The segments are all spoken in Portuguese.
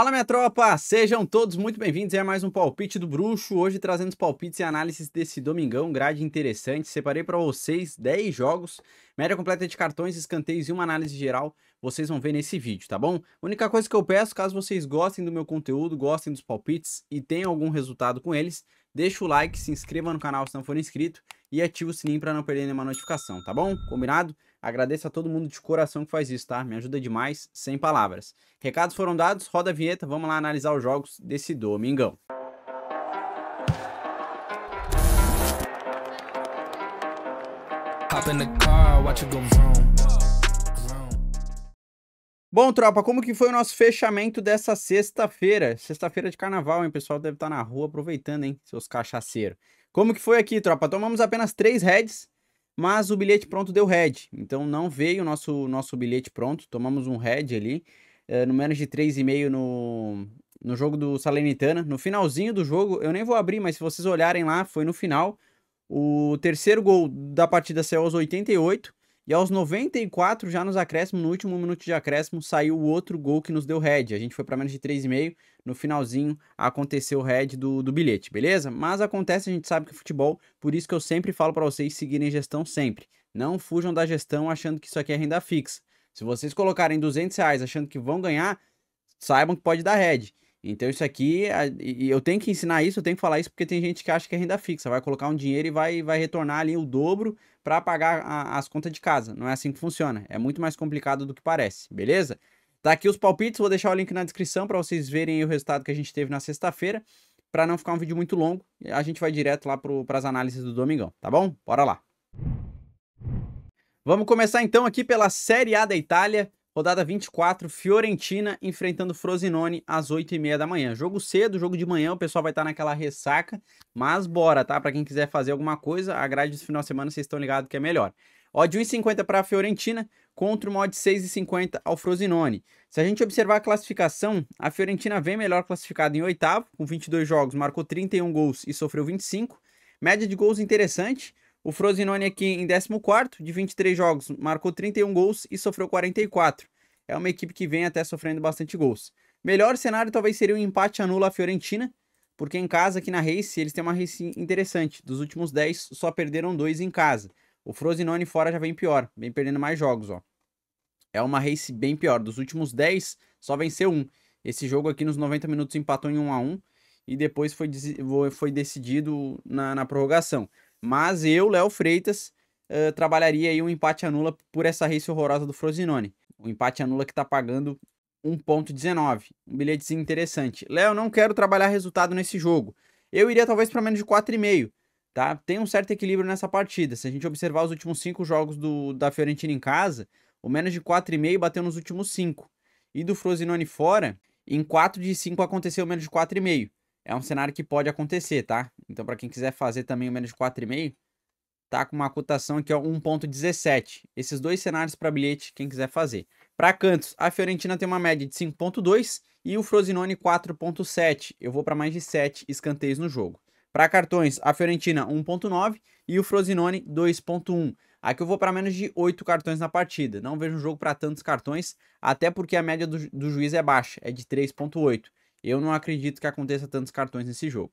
Fala minha tropa, sejam todos muito bem-vindos a mais um palpite do Bruxo, hoje trazendo os palpites e análises desse domingão, grade interessante, separei para vocês 10 jogos, média completa de cartões, escanteios e uma análise geral, vocês vão ver nesse vídeo, tá bom? A única coisa que eu peço, caso vocês gostem do meu conteúdo, gostem dos palpites e tenham algum resultado com eles, deixa o like, se inscreva no canal se não for inscrito e ativa o sininho para não perder nenhuma notificação, tá bom? Combinado? Agradeço a todo mundo de coração que faz isso, tá? Me ajuda demais, sem palavras. Recados foram dados, roda a vinheta, vamos lá analisar os jogos desse domingão. Bom, tropa, como que foi o nosso fechamento dessa sexta-feira? Sexta-feira de carnaval, hein? O pessoal deve estar tá na rua aproveitando, hein? Seus cachaceiros. Como que foi aqui, tropa? Tomamos apenas três heads, mas o bilhete pronto deu head, então não veio o nosso, nosso bilhete pronto. Tomamos um head ali, eh, no menos de 3,5 no, no jogo do Salernitana. No finalzinho do jogo, eu nem vou abrir, mas se vocês olharem lá, foi no final. O terceiro gol da partida saiu aos 88. E aos 94, já nos acréscimos, no último minuto de acréscimo, saiu o outro gol que nos deu head. A gente foi para menos de 3,5 no finalzinho aconteceu o head do, do bilhete, beleza? Mas acontece, a gente sabe que é futebol, por isso que eu sempre falo para vocês seguirem gestão sempre. Não fujam da gestão achando que isso aqui é renda fixa. Se vocês colocarem 200 reais achando que vão ganhar, saibam que pode dar head. Então isso aqui, eu tenho que ensinar isso, eu tenho que falar isso porque tem gente que acha que é renda fixa, vai colocar um dinheiro e vai, vai retornar ali o dobro para pagar a, as contas de casa. Não é assim que funciona. É muito mais complicado do que parece, beleza? Tá aqui os palpites, vou deixar o link na descrição para vocês verem o resultado que a gente teve na sexta-feira, para não ficar um vídeo muito longo. A gente vai direto lá para as análises do domingão, tá bom? Bora lá. Vamos começar então aqui pela Série A da Itália, rodada 24, Fiorentina enfrentando Frosinone às 8h30 da manhã. Jogo cedo, jogo de manhã, o pessoal vai estar tá naquela ressaca, mas bora, tá? Para quem quiser fazer alguma coisa, a grade do final de semana vocês estão ligados que é melhor. Odd 1,50 para a Fiorentina contra uma odd 6,50 ao Frosinone. Se a gente observar a classificação, a Fiorentina vem melhor classificada em oitavo, com 22 jogos, marcou 31 gols e sofreu 25. Média de gols interessante. O Frosinone aqui em 14, de 23 jogos, marcou 31 gols e sofreu 44. É uma equipe que vem até sofrendo bastante gols. Melhor cenário talvez seria um empate anula a Fiorentina, porque em casa, aqui na Race, eles têm uma race interessante. Dos últimos 10, só perderam dois em casa. O Frosinone fora já vem pior, vem perdendo mais jogos, ó. É uma race bem pior. Dos últimos 10, só venceu um. Esse jogo aqui nos 90 minutos empatou em 1 a 1 e depois foi, foi decidido na, na prorrogação. Mas eu, Léo Freitas, uh, trabalharia aí um empate anula por essa race horrorosa do Frosinone. O empate anula que tá pagando 1.19. Um bilhetezinho interessante. Léo, não quero trabalhar resultado nesse jogo. Eu iria talvez para menos de 4,5 tá? Tem um certo equilíbrio nessa partida. Se a gente observar os últimos cinco jogos do, da Fiorentina em casa, o menos de 4,5 bateu nos últimos cinco. E do Frosinone fora, em 4 de 5 aconteceu menos de 4,5. É um cenário que pode acontecer, tá? Então, para quem quiser fazer também o menos de 4,5, tá com uma cotação aqui, ó, 1.17. Esses dois cenários para bilhete, quem quiser fazer. Para cantos, a Fiorentina tem uma média de 5.2 e o Frosinone 4.7. Eu vou para mais de 7 escanteios no jogo. Para cartões, a Fiorentina 1.9 e o Frosinone 2.1. Aqui eu vou para menos de 8 cartões na partida. Não vejo um jogo para tantos cartões, até porque a média do, do juiz é baixa, é de 3.8. Eu não acredito que aconteça tantos cartões nesse jogo.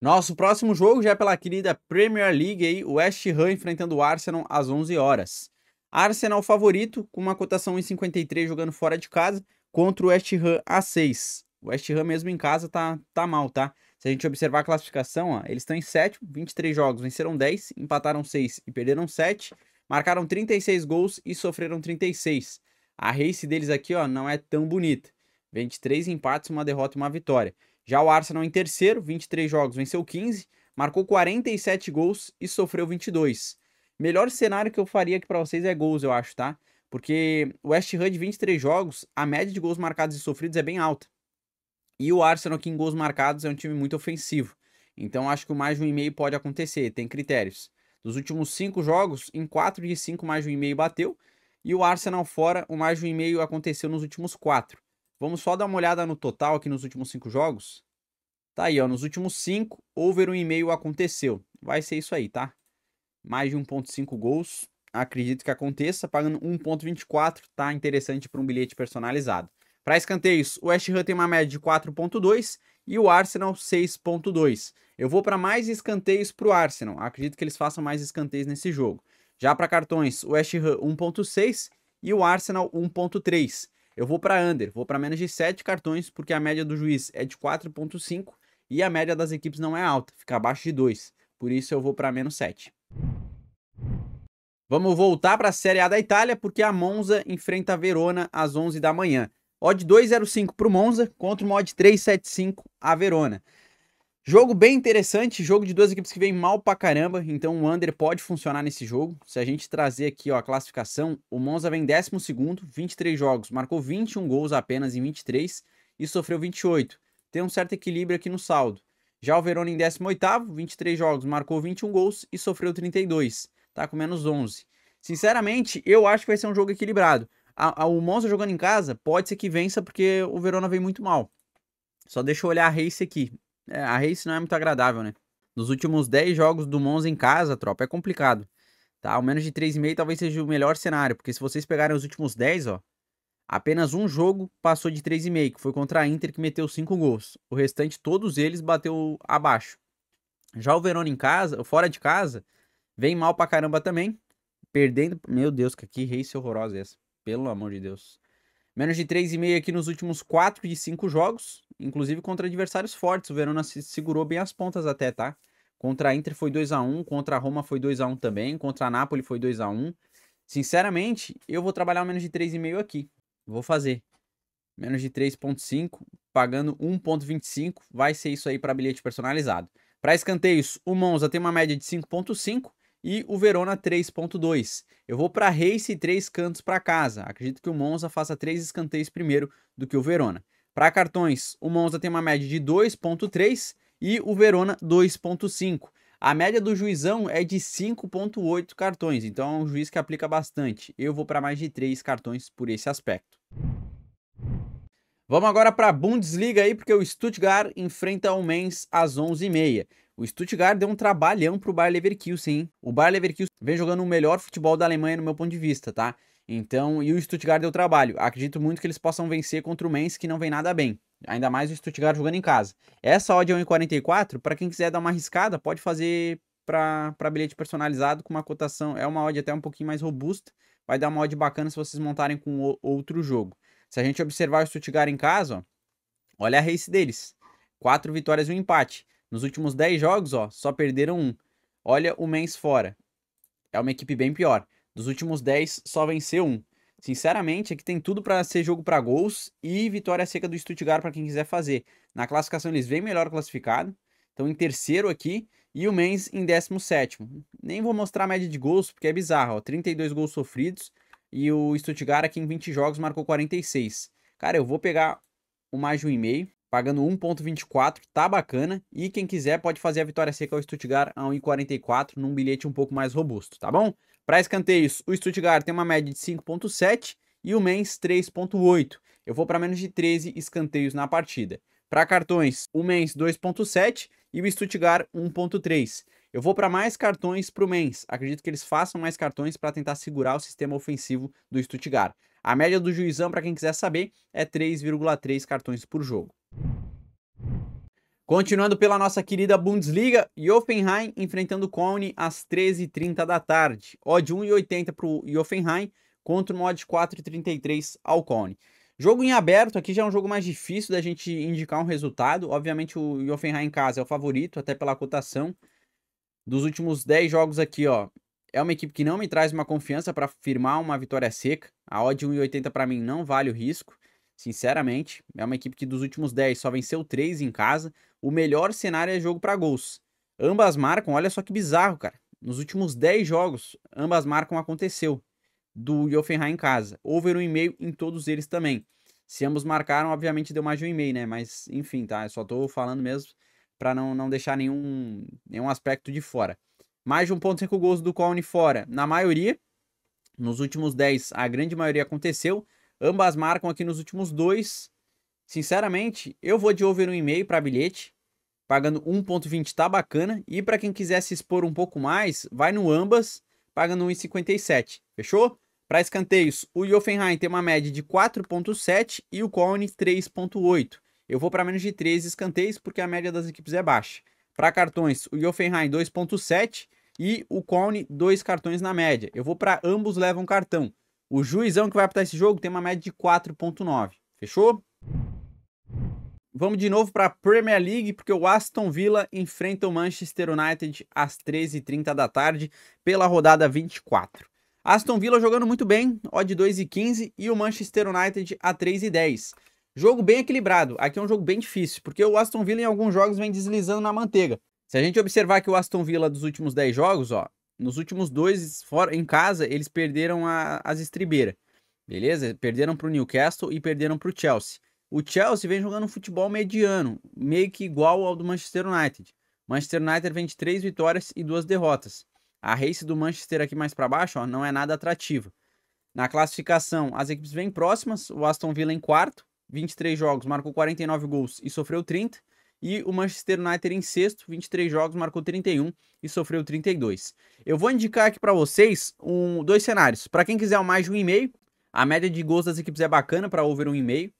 Nosso próximo jogo já é pela querida Premier League, aí, o West Ham enfrentando o Arsenal às 11 horas. Arsenal favorito, com uma cotação em 53 jogando fora de casa, contra o West Ham a 6. O West Ham mesmo em casa tá, tá mal, tá? Se a gente observar a classificação, ó, eles estão em sétimo, 23 jogos, venceram 10, empataram 6 e perderam 7, marcaram 36 gols e sofreram 36. A race deles aqui ó, não é tão bonita. 23 empates, uma derrota e uma vitória. Já o Arsenal em terceiro, 23 jogos, venceu 15, marcou 47 gols e sofreu 22. Melhor cenário que eu faria aqui para vocês é gols, eu acho, tá? Porque o West Ham de 23 jogos, a média de gols marcados e sofridos é bem alta. E o Arsenal, aqui em gols marcados, é um time muito ofensivo. Então acho que o mais de um e meio pode acontecer, tem critérios. Dos últimos cinco jogos, em quatro de cinco, mais de um e meio bateu. E o Arsenal fora, o mais de um e meio aconteceu nos últimos quatro. Vamos só dar uma olhada no total aqui nos últimos cinco jogos. Tá aí, ó. Nos últimos cinco, over um e meio aconteceu. Vai ser isso aí, tá? Mais de 1.5 gols. Acredito que aconteça. Pagando 1.24, tá interessante para um bilhete personalizado. Para escanteios, o West Ham tem uma média de 4.2 e o Arsenal 6.2. Eu vou para mais escanteios para o Arsenal. Acredito que eles façam mais escanteios nesse jogo. Já para cartões, o West Ham 1.6 e o Arsenal 1.3. Eu vou para under, vou para menos de 7 cartões, porque a média do juiz é de 4.5 e a média das equipes não é alta, fica abaixo de 2. Por isso eu vou para menos 7. Vamos voltar para a Série A da Itália, porque a Monza enfrenta a Verona às 11 da manhã. Odd 2,05 para o Monza contra o odd 3,75 a Verona. Jogo bem interessante, jogo de duas equipes que vem mal pra caramba, então o under pode funcionar nesse jogo. Se a gente trazer aqui ó, a classificação, o Monza vem 12 23 jogos, marcou 21 gols apenas em 23 e sofreu 28. Tem um certo equilíbrio aqui no saldo. Já o Verona em 18 23 jogos, marcou 21 gols e sofreu 32, tá com menos 11. Sinceramente, eu acho que vai ser um jogo equilibrado a, a, o Monza jogando em casa pode ser que vença porque o Verona vem muito mal. Só deixa eu olhar a race aqui. É, a race não é muito agradável, né? Nos últimos 10 jogos do Monza em casa, tropa, é complicado. Tá? O menos de 3,5 talvez seja o melhor cenário, porque se vocês pegarem os últimos 10, ó, apenas um jogo passou de 3,5, que foi contra a Inter que meteu 5 gols. O restante, todos eles bateu abaixo. Já o Verona em casa, fora de casa, vem mal pra caramba também. Perdendo. Meu Deus, que race horrorosa é essa. Pelo amor de Deus. Menos de 3,5 aqui nos últimos 4 de 5 jogos, inclusive contra adversários fortes. O Verona se segurou bem as pontas até, tá? Contra a Inter foi 2 x 1 contra a Roma foi 2 x 1 também, contra a Nápoles foi 2 x 1 Sinceramente, eu vou trabalhar o menos de 3,5 aqui. Vou fazer. Menos de 3,5, pagando 1,25. Vai ser isso aí para bilhete personalizado. Para escanteios, o Monza tem uma média de 5,5 e o Verona 3.2. Eu vou para Race e três cantos para casa. Acredito que o Monza faça três escanteios primeiro do que o Verona. Para cartões, o Monza tem uma média de 2.3 e o Verona 2.5. A média do juizão é de 5.8 cartões, então é um juiz que aplica bastante. Eu vou para mais de 3 cartões por esse aspecto. Vamos agora para a Bundesliga aí, porque o Stuttgart enfrenta o Mainz às 11h30. O Stuttgart deu um trabalhão pro Bayer Leverkusen, hein? O Bayer Leverkusen vem jogando o melhor futebol da Alemanha no meu ponto de vista, tá? Então, e o Stuttgart deu trabalho. Acredito muito que eles possam vencer contra o Mainz, que não vem nada bem. Ainda mais o Stuttgart jogando em casa. Essa odd é 1,44. Para quem quiser dar uma arriscada, pode fazer para bilhete personalizado com uma cotação. É uma odd até um pouquinho mais robusta. Vai dar uma odd bacana se vocês montarem com o, outro jogo. Se a gente observar o Stuttgart em casa, ó, olha a race deles. Quatro vitórias e um empate. Nos últimos 10 jogos, ó, só perderam um. Olha o Mens fora. É uma equipe bem pior. Dos últimos 10, só venceu um. Sinceramente, aqui é tem tudo para ser jogo para gols e vitória seca do Stuttgart para quem quiser fazer. Na classificação eles vêm melhor classificado, estão em terceiro aqui e o Mens em 17. Nem vou mostrar a média de gols porque é bizarro, ó, 32 gols sofridos e o Stuttgart aqui em 20 jogos marcou 46. Cara, eu vou pegar o mais de um e meio, pagando 1.24, tá bacana. E quem quiser pode fazer a vitória seca ao Stuttgart a 1.44 num bilhete um pouco mais robusto, tá bom? Para escanteios, o Stuttgart tem uma média de 5.7 e o Mainz 3.8. Eu vou para menos de 13 escanteios na partida. Para cartões, o Mainz 2.7 e o Stuttgart 1.3. Eu vou para mais cartões para o Mainz. Acredito que eles façam mais cartões para tentar segurar o sistema ofensivo do Stuttgart. A média do juizão, para quem quiser saber, é 3,3 cartões por jogo. Continuando pela nossa querida Bundesliga, Hoffenheim enfrentando o Colne às 13h30 da tarde. Odd 1,80 para o Hoffenheim contra o mod 4,33 ao Colne. Jogo em aberto, aqui já é um jogo mais difícil da gente indicar um resultado. Obviamente o Hoffenheim em casa é o favorito, até pela cotação. Dos últimos 10 jogos aqui, ó, é uma equipe que não me traz uma confiança para firmar uma vitória seca. A odd 1,80 para mim não vale o risco. Sinceramente, é uma equipe que dos últimos 10 só venceu 3 em casa. O melhor cenário é jogo para gols. Ambas marcam, olha só que bizarro, cara. Nos últimos 10 jogos, ambas marcam aconteceu do Joffenheim em casa. Over 1,5 um em todos eles também. Se ambos marcaram, obviamente deu mais de 1,5, um né? Mas enfim, tá? Eu só tô falando mesmo para não, não deixar nenhum, nenhum aspecto de fora. Mais de 1,5 gols do Colne fora. Na maioria, nos últimos 10, a grande maioria aconteceu. Ambas marcam aqui nos últimos dois. Sinceramente, eu vou de over 1,5 para bilhete. Pagando 1,20 tá bacana. E para quem quiser se expor um pouco mais, vai no ambas, pagando 1,57. Fechou? Para escanteios, o Joffenheim tem uma média de 4,7 e o Colne 3,8. Eu vou para menos de 13 escanteios porque a média das equipes é baixa. Para cartões, o Joffenheim 2,7 e o Colne 2 cartões na média. Eu vou para ambos levam cartão. O juizão que vai apitar esse jogo tem uma média de 4.9. Fechou? Vamos de novo para a Premier League, porque o Aston Villa enfrenta o Manchester United às 13h30 da tarde pela rodada 24. Aston Villa jogando muito bem, odd 2 e 15 e o Manchester United a 3 e 10. Jogo bem equilibrado, aqui é um jogo bem difícil, porque o Aston Villa em alguns jogos vem deslizando na manteiga. Se a gente observar que o Aston Villa dos últimos 10 jogos, ó, nos últimos dois fora em casa, eles perderam a, as estribeiras. Beleza? Perderam para o Newcastle e perderam para o Chelsea. O Chelsea vem jogando um futebol mediano, meio que igual ao do Manchester United. Manchester United vem de três vitórias e duas derrotas. A race do Manchester aqui mais para baixo ó, não é nada atrativa. Na classificação, as equipes vêm próximas. O Aston Villa em quarto, 23 jogos, marcou 49 gols e sofreu 30. E o Manchester United em sexto, 23 jogos, marcou 31 e sofreu 32. Eu vou indicar aqui para vocês um, dois cenários. Para quem quiser mais de um e-mail, a média de gols das equipes é bacana para over um e-mail.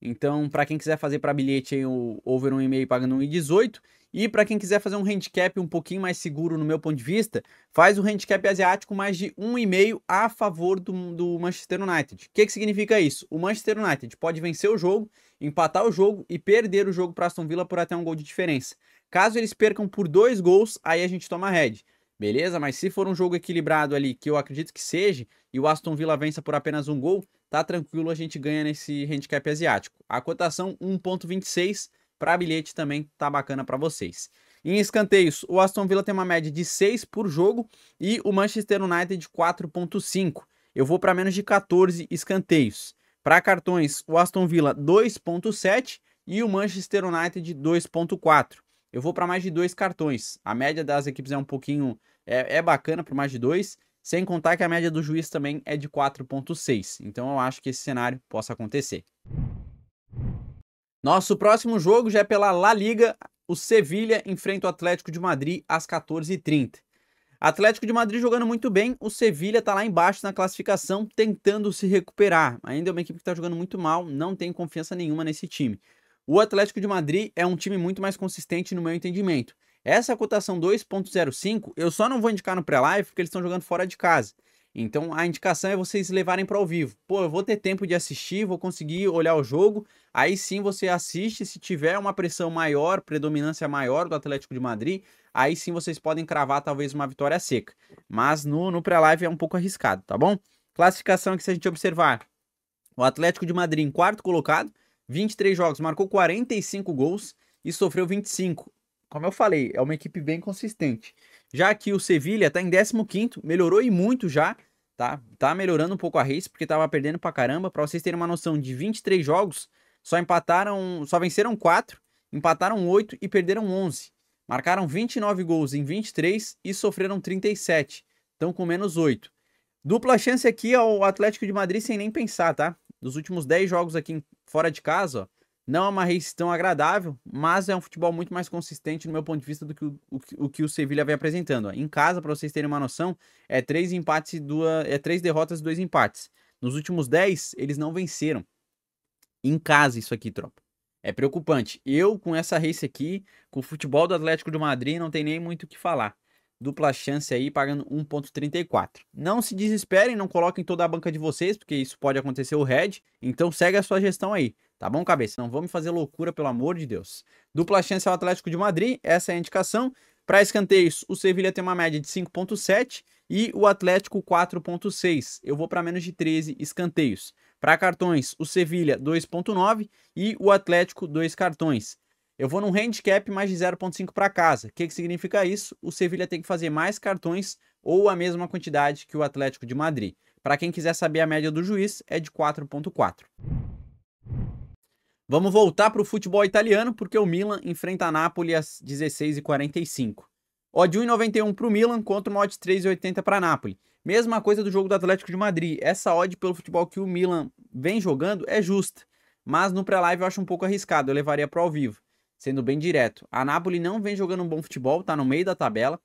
Então, para quem quiser fazer para bilhete aí, o over 1,5 pagando 1,18. E para quem quiser fazer um handicap um pouquinho mais seguro, no meu ponto de vista, faz o handicap asiático mais de 1,5 a favor do, do Manchester United. O que, que significa isso? O Manchester United pode vencer o jogo empatar o jogo e perder o jogo para Aston Villa por até um gol de diferença. Caso eles percam por dois gols, aí a gente toma red. Beleza? Mas se for um jogo equilibrado ali, que eu acredito que seja, e o Aston Villa vença por apenas um gol, tá tranquilo, a gente ganha nesse handicap asiático. A cotação 1.26 para bilhete também tá bacana para vocês. Em escanteios, o Aston Villa tem uma média de 6 por jogo e o Manchester United de 4.5. Eu vou para menos de 14 escanteios. Para cartões, o Aston Villa 2.7 e o Manchester United 2.4. Eu vou para mais de dois cartões. A média das equipes é um pouquinho é, é bacana para mais de dois, sem contar que a média do juiz também é de 4.6. Então eu acho que esse cenário possa acontecer. Nosso próximo jogo já é pela La Liga. O Sevilha enfrenta o Atlético de Madrid às 14h30. Atlético de Madrid jogando muito bem, o Sevilha está lá embaixo na classificação, tentando se recuperar. Ainda é uma equipe que está jogando muito mal, não tem confiança nenhuma nesse time. O Atlético de Madrid é um time muito mais consistente no meu entendimento. Essa cotação 2.05 eu só não vou indicar no pré-live porque eles estão jogando fora de casa. Então a indicação é vocês levarem para ao vivo. Pô, eu vou ter tempo de assistir, vou conseguir olhar o jogo. Aí sim você assiste. Se tiver uma pressão maior, predominância maior do Atlético de Madrid, aí sim vocês podem cravar talvez uma vitória seca. Mas no, no pré-live é um pouco arriscado, tá bom? Classificação que se a gente observar, o Atlético de Madrid em quarto colocado, 23 jogos, marcou 45 gols e sofreu 25. Como eu falei, é uma equipe bem consistente. Já que o Sevilha está em 15º, melhorou e muito já, tá? Tá melhorando um pouco a race, porque estava perdendo pra caramba. Para vocês terem uma noção, de 23 jogos, só empataram, só venceram 4, empataram 8 e perderam 11. Marcaram 29 gols em 23 e sofreram 37, então com menos 8. Dupla chance aqui ao Atlético de Madrid sem nem pensar, tá? Dos últimos 10 jogos aqui fora de casa, ó, não é uma race tão agradável, mas é um futebol muito mais consistente no meu ponto de vista do que o, o, o que o Sevilha vem apresentando. Ó. Em casa, para vocês terem uma noção, é três empates e duas, é três derrotas e dois empates. Nos últimos 10, eles não venceram. Em casa isso aqui, tropa. É preocupante. Eu, com essa race aqui, com o futebol do Atlético de Madrid, não tem nem muito o que falar. Dupla chance aí, pagando 1.34. Não se desesperem, não coloquem toda a banca de vocês, porque isso pode acontecer o red. Então segue a sua gestão aí, tá bom, cabeça? Não vamos fazer loucura, pelo amor de Deus. Dupla chance ao Atlético de Madrid, essa é a indicação. Para escanteios, o Sevilha tem uma média de 5.7 e o Atlético 4.6. Eu vou para menos de 13 escanteios. Para cartões, o Sevilha 2.9 e o Atlético 2 cartões. Eu vou num handicap mais de 0.5 para casa. O que, que significa isso? O Sevilha tem que fazer mais cartões ou a mesma quantidade que o Atlético de Madrid. Para quem quiser saber a média do juiz, é de 4.4. Vamos voltar para o futebol italiano, porque o Milan enfrenta a Nápoles às 16h45. Odd 1,91 para o Milan contra uma odd 3,80 para a Nápoles. Mesma coisa do jogo do Atlético de Madrid. Essa odd pelo futebol que o Milan vem jogando é justa, mas no pré-live eu acho um pouco arriscado, eu levaria para ao vivo, sendo bem direto. A Nápoles não vem jogando um bom futebol, está no meio da tabela.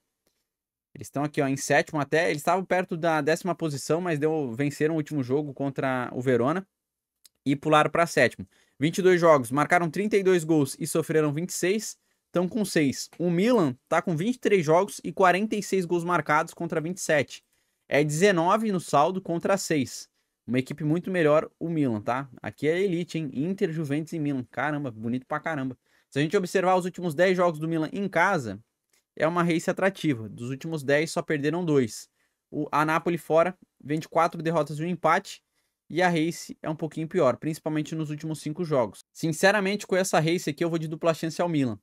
Eles estão aqui ó, em sétimo até, eles estavam perto da décima posição, mas deu, venceram o último jogo contra o Verona e pularam para sétimo. 22 jogos, marcaram 32 gols e sofreram 26, estão com 6. O Milan tá com 23 jogos e 46 gols marcados contra 27. É 19 no saldo contra 6. Uma equipe muito melhor, o Milan, tá? Aqui é elite, hein? Inter, Juventus e Milan. Caramba, bonito pra caramba. Se a gente observar os últimos 10 jogos do Milan em casa, é uma race atrativa. Dos últimos 10, só perderam 2. a Napoli fora, vende 4 derrotas e um empate. E a race é um pouquinho pior, principalmente nos últimos cinco jogos. Sinceramente, com essa race aqui, eu vou de dupla chance ao Milan.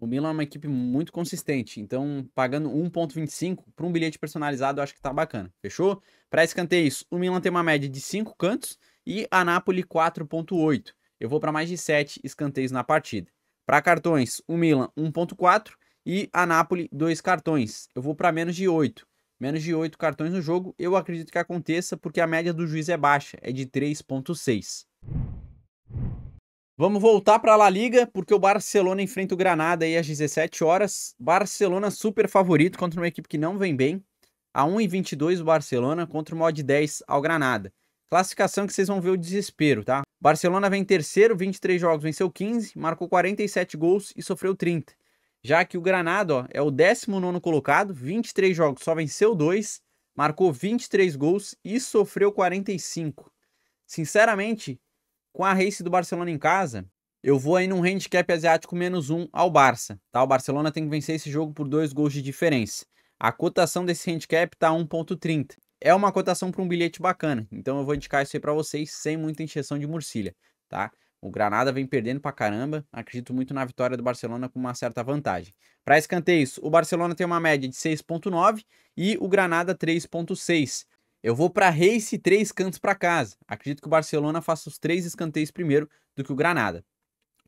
O Milan é uma equipe muito consistente, então pagando 1.25 para um bilhete personalizado, eu acho que tá bacana. Fechou? Para escanteios, o Milan tem uma média de 5 cantos e a Napoli 4.8. Eu vou para mais de 7 escanteios na partida. Para cartões, o Milan 1.4 e a Napoli 2 cartões. Eu vou para menos de 8 menos de 8 cartões no jogo, eu acredito que aconteça porque a média do juiz é baixa, é de 3.6. Vamos voltar para a La Liga, porque o Barcelona enfrenta o Granada aí às 17 horas. Barcelona super favorito contra uma equipe que não vem bem. A 1,22 o Barcelona contra o mod 10 ao Granada. Classificação que vocês vão ver o desespero, tá? Barcelona vem terceiro, 23 jogos, venceu 15, marcou 47 gols e sofreu 30 já que o Granada ó, é o 19 colocado, 23 jogos, só venceu dois, marcou 23 gols e sofreu 45. Sinceramente, com a race do Barcelona em casa, eu vou aí num handicap asiático menos um ao Barça, tá? O Barcelona tem que vencer esse jogo por dois gols de diferença. A cotação desse handicap tá 1.30. É uma cotação para um bilhete bacana, então eu vou indicar isso aí para vocês sem muita injeção de murcilha, tá? O Granada vem perdendo pra caramba. Acredito muito na vitória do Barcelona com uma certa vantagem. Para escanteios, o Barcelona tem uma média de 6.9 e o Granada 3.6. Eu vou para race três cantos para casa. Acredito que o Barcelona faça os três escanteios primeiro do que o Granada.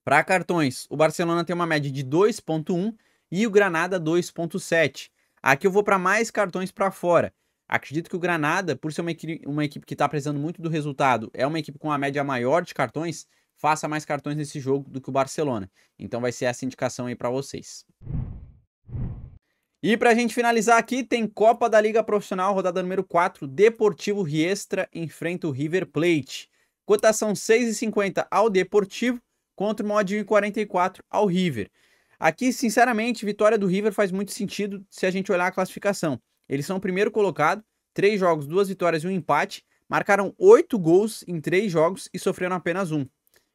Para cartões, o Barcelona tem uma média de 2.1 e o Granada 2.7. Aqui eu vou para mais cartões para fora. Acredito que o Granada, por ser uma, equipe, uma equipe que está precisando muito do resultado, é uma equipe com uma média maior de cartões faça mais cartões nesse jogo do que o Barcelona. Então vai ser essa indicação aí para vocês. E para a gente finalizar aqui, tem Copa da Liga Profissional, rodada número 4, Deportivo Riestra enfrenta o River Plate. Cotação 6,50 ao Deportivo contra o mod 1,44 ao River. Aqui, sinceramente, vitória do River faz muito sentido se a gente olhar a classificação. Eles são o primeiro colocado, três jogos, duas vitórias e um empate, marcaram oito gols em três jogos e sofreram apenas um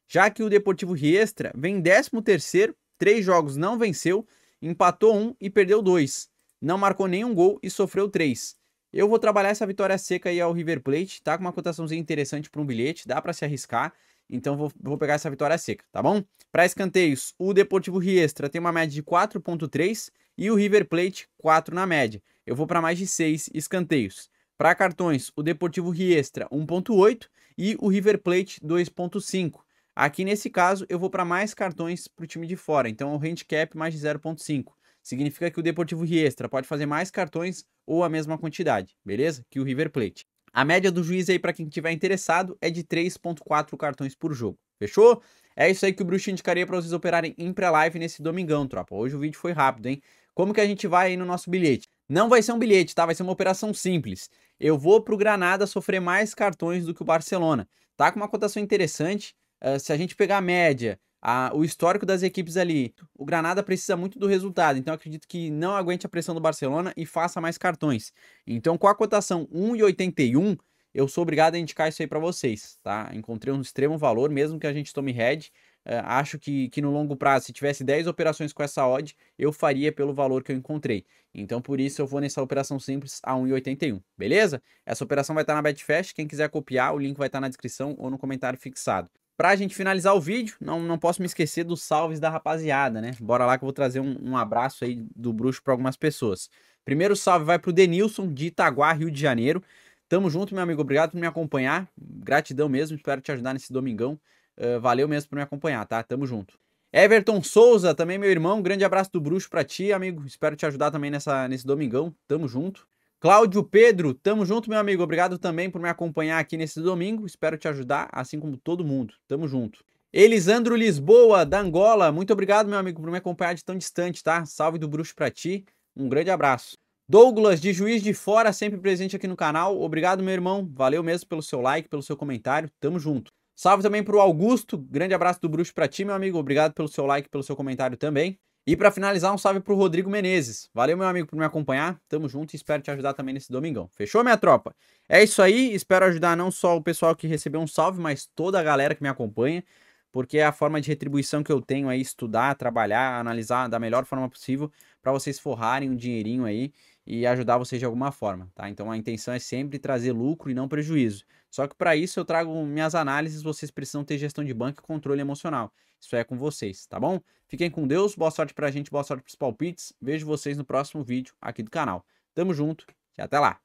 já que o Deportivo Riestra vem 13º, três jogos não venceu, empatou um e perdeu dois. Não marcou nenhum gol e sofreu três. Eu vou trabalhar essa vitória seca aí ao River Plate, tá com uma cotaçãozinha interessante para um bilhete, dá para se arriscar, então vou, vou pegar essa vitória seca, tá bom? Para escanteios, o Deportivo Riestra tem uma média de 4.3 e o River Plate 4 na média. Eu vou para mais de 6 escanteios. Para cartões, o Deportivo Riestra 1.8 e o River Plate 2.5. Aqui nesse caso, eu vou para mais cartões para o time de fora, então o handicap mais de 0.5. Significa que o Deportivo Riestra pode fazer mais cartões ou a mesma quantidade, beleza? Que o River Plate. A média do juiz aí para quem estiver interessado é de 3.4 cartões por jogo. Fechou? É isso aí que o Bruxo indicaria para vocês operarem em pré-live nesse domingão, tropa. Hoje o vídeo foi rápido, hein? Como que a gente vai aí no nosso bilhete? Não vai ser um bilhete, tá? Vai ser uma operação simples. Eu vou pro Granada sofrer mais cartões do que o Barcelona. Tá com uma cotação interessante. Eh, se a gente pegar a média, a, o histórico das equipes ali, o Granada precisa muito do resultado, então acredito que não aguente a pressão do Barcelona e faça mais cartões. Então, com a cotação 1,81, eu sou obrigado a indicar isso aí para vocês, tá? Encontrei um extremo valor, mesmo que a gente tome head. Uh, eh, acho que, que no longo prazo, se tivesse 10 operações com essa odd, eu faria pelo valor que eu encontrei. Então, por isso, eu vou nessa operação simples a 1,81, beleza? Essa operação vai estar tá na Betfast. Quem quiser copiar, o link vai estar tá na descrição ou no comentário fixado. Pra gente finalizar o vídeo, não, não posso me esquecer dos salves da rapaziada, né? Bora lá que eu vou trazer um, um abraço aí do bruxo para algumas pessoas. Primeiro salve vai pro Denilson, de Itaguá, Rio de Janeiro. Tamo junto, meu amigo. Obrigado por me acompanhar. Gratidão mesmo, espero te ajudar nesse domingão. Uh, valeu mesmo por me acompanhar, tá? Tamo junto. Everton Souza, também meu irmão. Grande abraço do bruxo pra ti, amigo. Espero te ajudar também nessa, nesse domingão. Tamo junto. Cláudio Pedro, tamo junto, meu amigo. Obrigado também por me acompanhar aqui nesse domingo. Espero te ajudar, assim como todo mundo. Tamo junto. Elisandro Lisboa, da Angola. Muito obrigado, meu amigo, por me acompanhar de tão distante, tá? Salve do bruxo pra ti. Um grande abraço. Douglas, de Juiz de Fora, sempre presente aqui no canal. Obrigado, meu irmão. Valeu mesmo pelo seu like, pelo seu comentário. Tamo junto. Salve também pro Augusto. Grande abraço do bruxo pra ti, meu amigo. Obrigado pelo seu like, pelo seu comentário também. E para finalizar, um salve pro Rodrigo Menezes. Valeu, meu amigo, por me acompanhar. Tamo junto e espero te ajudar também nesse domingão. Fechou, minha tropa? É isso aí. Espero ajudar não só o pessoal que recebeu um salve, mas toda a galera que me acompanha, porque é a forma de retribuição que eu tenho aí, estudar, trabalhar, analisar da melhor forma possível para vocês forrarem um dinheirinho aí e ajudar vocês de alguma forma, tá? Então a intenção é sempre trazer lucro e não prejuízo. Só que para isso eu trago minhas análises, vocês precisam ter gestão de banco e controle emocional. Isso é com vocês, tá bom? Fiquem com Deus, boa sorte pra gente, boa sorte pros palpites. Vejo vocês no próximo vídeo aqui do canal. Tamo junto e até lá.